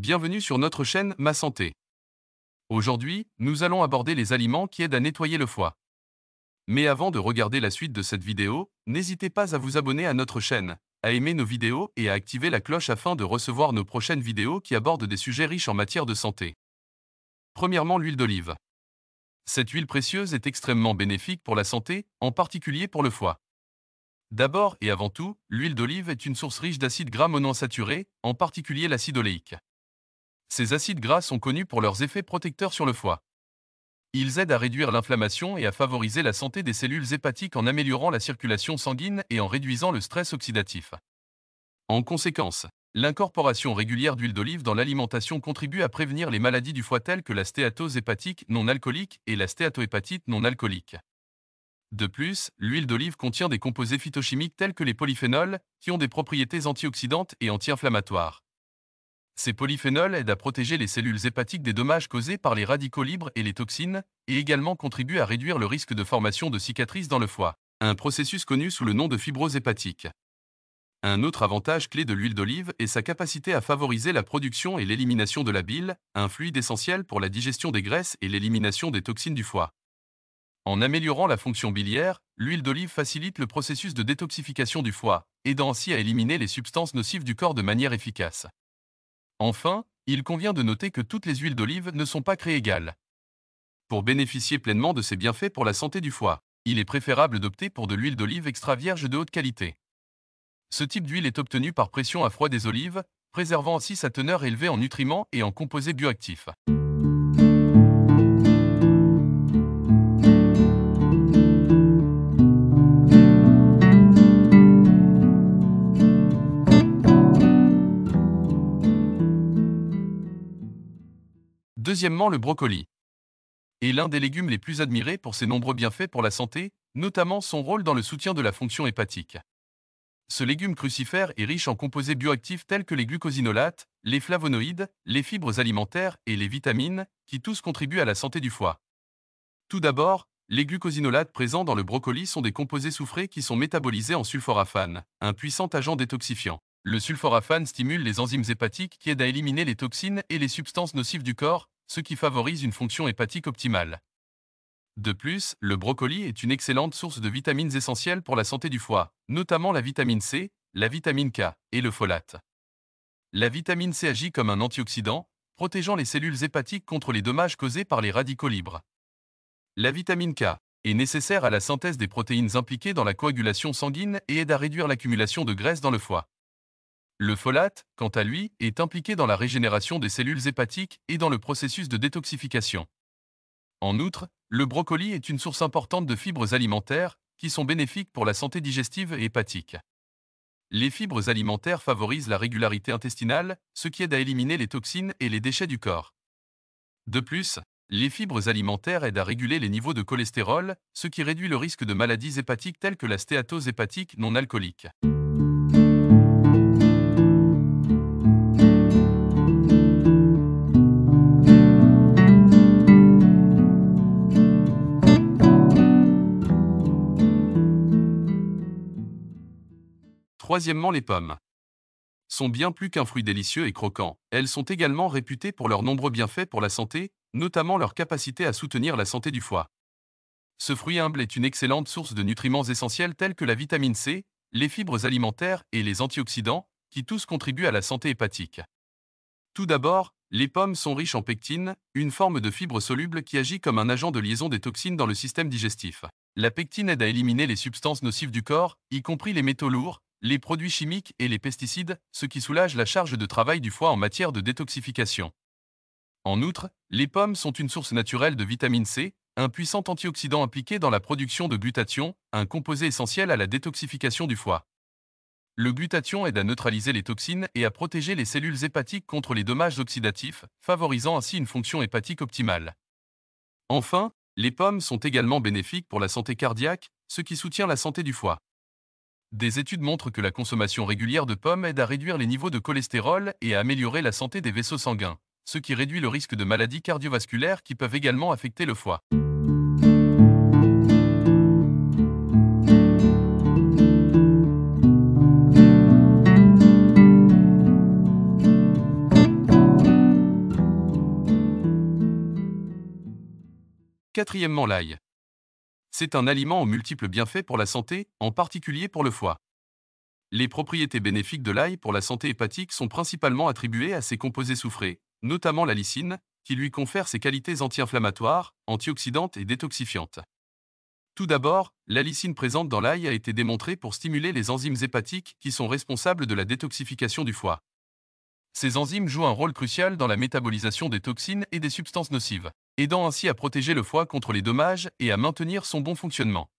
Bienvenue sur notre chaîne Ma Santé. Aujourd'hui, nous allons aborder les aliments qui aident à nettoyer le foie. Mais avant de regarder la suite de cette vidéo, n'hésitez pas à vous abonner à notre chaîne, à aimer nos vidéos et à activer la cloche afin de recevoir nos prochaines vidéos qui abordent des sujets riches en matière de santé. Premièrement, l'huile d'olive. Cette huile précieuse est extrêmement bénéfique pour la santé, en particulier pour le foie. D'abord et avant tout, l'huile d'olive est une source riche d'acides gras monoinsaturés, en particulier l'acide oléique. Ces acides gras sont connus pour leurs effets protecteurs sur le foie. Ils aident à réduire l'inflammation et à favoriser la santé des cellules hépatiques en améliorant la circulation sanguine et en réduisant le stress oxydatif. En conséquence, l'incorporation régulière d'huile d'olive dans l'alimentation contribue à prévenir les maladies du foie telles que la stéatose hépatique non alcoolique et la stéatohépatite non alcoolique. De plus, l'huile d'olive contient des composés phytochimiques tels que les polyphénols, qui ont des propriétés antioxydantes et anti-inflammatoires. Ces polyphénols aident à protéger les cellules hépatiques des dommages causés par les radicaux libres et les toxines, et également contribuent à réduire le risque de formation de cicatrices dans le foie, un processus connu sous le nom de fibrose hépatique. Un autre avantage clé de l'huile d'olive est sa capacité à favoriser la production et l'élimination de la bile, un fluide essentiel pour la digestion des graisses et l'élimination des toxines du foie. En améliorant la fonction biliaire, l'huile d'olive facilite le processus de détoxification du foie, aidant ainsi à éliminer les substances nocives du corps de manière efficace. Enfin, il convient de noter que toutes les huiles d'olive ne sont pas créées égales. Pour bénéficier pleinement de ces bienfaits pour la santé du foie, il est préférable d'opter pour de l'huile d'olive extra vierge de haute qualité. Ce type d'huile est obtenu par pression à froid des olives, préservant ainsi sa teneur élevée en nutriments et en composés bioactifs. Deuxièmement, le brocoli est l'un des légumes les plus admirés pour ses nombreux bienfaits pour la santé, notamment son rôle dans le soutien de la fonction hépatique. Ce légume crucifère est riche en composés bioactifs tels que les glucosinolates, les flavonoïdes, les fibres alimentaires et les vitamines, qui tous contribuent à la santé du foie. Tout d'abord, les glucosinolates présents dans le brocoli sont des composés soufrés qui sont métabolisés en sulforaphane, un puissant agent détoxifiant. Le sulforaphane stimule les enzymes hépatiques qui aident à éliminer les toxines et les substances nocives du corps, ce qui favorise une fonction hépatique optimale. De plus, le brocoli est une excellente source de vitamines essentielles pour la santé du foie, notamment la vitamine C, la vitamine K et le folate. La vitamine C agit comme un antioxydant, protégeant les cellules hépatiques contre les dommages causés par les radicaux libres. La vitamine K est nécessaire à la synthèse des protéines impliquées dans la coagulation sanguine et aide à réduire l'accumulation de graisse dans le foie. Le folate, quant à lui, est impliqué dans la régénération des cellules hépatiques et dans le processus de détoxification. En outre, le brocoli est une source importante de fibres alimentaires qui sont bénéfiques pour la santé digestive et hépatique. Les fibres alimentaires favorisent la régularité intestinale, ce qui aide à éliminer les toxines et les déchets du corps. De plus, les fibres alimentaires aident à réguler les niveaux de cholestérol, ce qui réduit le risque de maladies hépatiques telles que la stéatose hépatique non alcoolique. Troisièmement, les pommes. Sont bien plus qu'un fruit délicieux et croquant, elles sont également réputées pour leurs nombreux bienfaits pour la santé, notamment leur capacité à soutenir la santé du foie. Ce fruit humble est une excellente source de nutriments essentiels tels que la vitamine C, les fibres alimentaires et les antioxydants, qui tous contribuent à la santé hépatique. Tout d'abord, les pommes sont riches en pectine, une forme de fibre soluble qui agit comme un agent de liaison des toxines dans le système digestif. La pectine aide à éliminer les substances nocives du corps, y compris les métaux lourds, les produits chimiques et les pesticides, ce qui soulage la charge de travail du foie en matière de détoxification. En outre, les pommes sont une source naturelle de vitamine C, un puissant antioxydant impliqué dans la production de glutathion, un composé essentiel à la détoxification du foie. Le glutathion aide à neutraliser les toxines et à protéger les cellules hépatiques contre les dommages oxydatifs, favorisant ainsi une fonction hépatique optimale. Enfin, les pommes sont également bénéfiques pour la santé cardiaque, ce qui soutient la santé du foie. Des études montrent que la consommation régulière de pommes aide à réduire les niveaux de cholestérol et à améliorer la santé des vaisseaux sanguins, ce qui réduit le risque de maladies cardiovasculaires qui peuvent également affecter le foie. Quatrièmement, l'ail. C'est un aliment aux multiples bienfaits pour la santé, en particulier pour le foie. Les propriétés bénéfiques de l'ail pour la santé hépatique sont principalement attribuées à ses composés soufrés, notamment la lysine, qui lui confère ses qualités anti-inflammatoires, antioxydantes et détoxifiantes. Tout d'abord, la lysine présente dans l'ail a été démontrée pour stimuler les enzymes hépatiques qui sont responsables de la détoxification du foie. Ces enzymes jouent un rôle crucial dans la métabolisation des toxines et des substances nocives, aidant ainsi à protéger le foie contre les dommages et à maintenir son bon fonctionnement.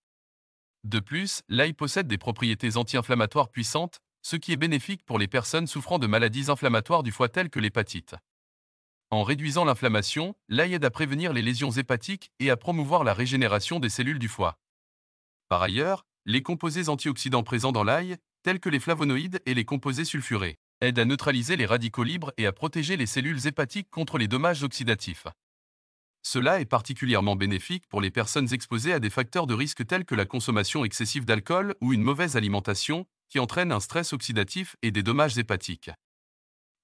De plus, l'ail possède des propriétés anti-inflammatoires puissantes, ce qui est bénéfique pour les personnes souffrant de maladies inflammatoires du foie telles que l'hépatite. En réduisant l'inflammation, l'ail aide à prévenir les lésions hépatiques et à promouvoir la régénération des cellules du foie. Par ailleurs, les composés antioxydants présents dans l'ail, tels que les flavonoïdes et les composés sulfurés, aide à neutraliser les radicaux libres et à protéger les cellules hépatiques contre les dommages oxydatifs. Cela est particulièrement bénéfique pour les personnes exposées à des facteurs de risque tels que la consommation excessive d'alcool ou une mauvaise alimentation, qui entraîne un stress oxydatif et des dommages hépatiques.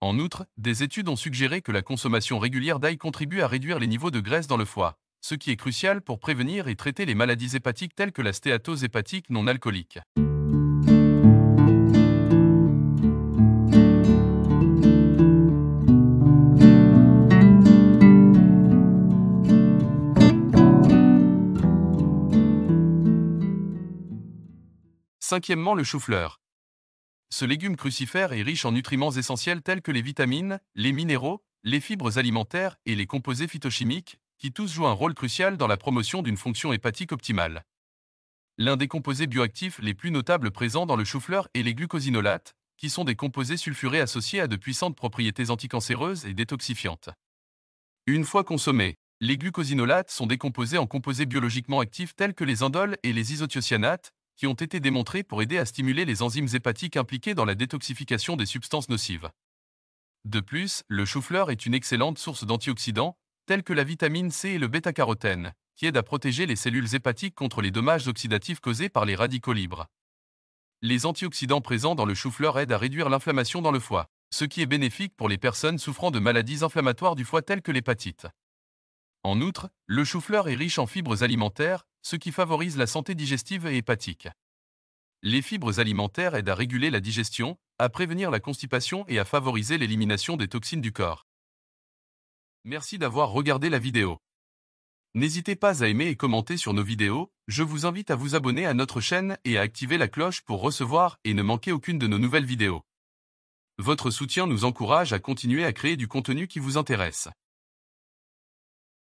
En outre, des études ont suggéré que la consommation régulière d'ail contribue à réduire les niveaux de graisse dans le foie, ce qui est crucial pour prévenir et traiter les maladies hépatiques telles que la stéatose hépatique non alcoolique. Cinquièmement, le chou-fleur. Ce légume crucifère est riche en nutriments essentiels tels que les vitamines, les minéraux, les fibres alimentaires et les composés phytochimiques, qui tous jouent un rôle crucial dans la promotion d'une fonction hépatique optimale. L'un des composés bioactifs les plus notables présents dans le chou-fleur est les glucosinolates, qui sont des composés sulfurés associés à de puissantes propriétés anticancéreuses et détoxifiantes. Une fois consommés, les glucosinolates sont décomposés en composés biologiquement actifs tels que les indoles et les isothiocyanates, qui ont été démontrés pour aider à stimuler les enzymes hépatiques impliquées dans la détoxification des substances nocives. De plus, le chou-fleur est une excellente source d'antioxydants, tels que la vitamine C et le bêta-carotène, qui aident à protéger les cellules hépatiques contre les dommages oxydatifs causés par les radicaux libres. Les antioxydants présents dans le chou-fleur aident à réduire l'inflammation dans le foie, ce qui est bénéfique pour les personnes souffrant de maladies inflammatoires du foie telles que l'hépatite. En outre, le chou-fleur est riche en fibres alimentaires, ce qui favorise la santé digestive et hépatique. Les fibres alimentaires aident à réguler la digestion, à prévenir la constipation et à favoriser l'élimination des toxines du corps. Merci d'avoir regardé la vidéo. N'hésitez pas à aimer et commenter sur nos vidéos, je vous invite à vous abonner à notre chaîne et à activer la cloche pour recevoir et ne manquer aucune de nos nouvelles vidéos. Votre soutien nous encourage à continuer à créer du contenu qui vous intéresse.